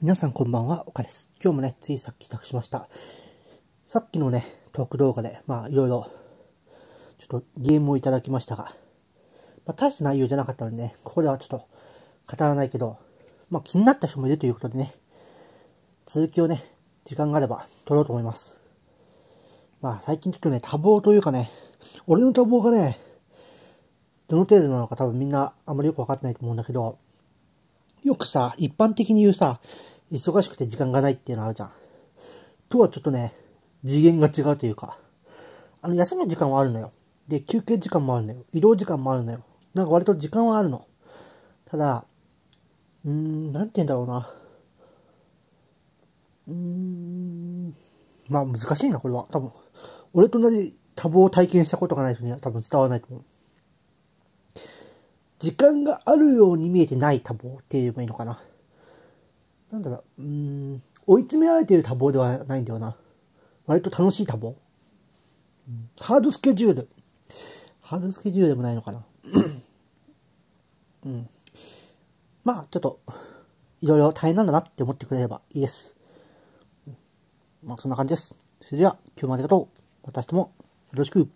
皆さんこんばんは、岡です。今日もね、ついさっき帰宅しました。さっきのね、トーク動画で、まあ、いろいろ、ちょっとゲームをいただきましたが、まあ、大した内容じゃなかったのでね、ここではちょっと語らないけど、まあ、気になった人もいるということでね、続きをね、時間があれば撮ろうと思います。まあ、最近ちょっとね、多忙というかね、俺の多忙がね、どの程度なのか多分みんなあんまりよくわかってないと思うんだけど、よくさ、一般的に言うさ、忙しくて時間がないっていうのあるじゃん。とはちょっとね、次元が違うというか、あの、休む時間はあるのよ。で、休憩時間もあるのよ。移動時間もあるのよ。なんか割と時間はあるの。ただ、うーん、なんて言うんだろうな。うーん、まあ難しいな、これは。多分。俺と同じ多忙を体験したことがない人には多分伝わらないと思う。時間があるように見えてない多忙って言えばいいのかな。なんだろう、うん、追い詰められている多忙ではないんだよな。割と楽しい多忙。ハードスケジュール。ハードスケジュールでもないのかな。うん。まあ、ちょっと、いろいろ大変なんだなって思ってくれればいいです。まあ、そんな感じです。それでは、今日もありがとう。私ともよろしく。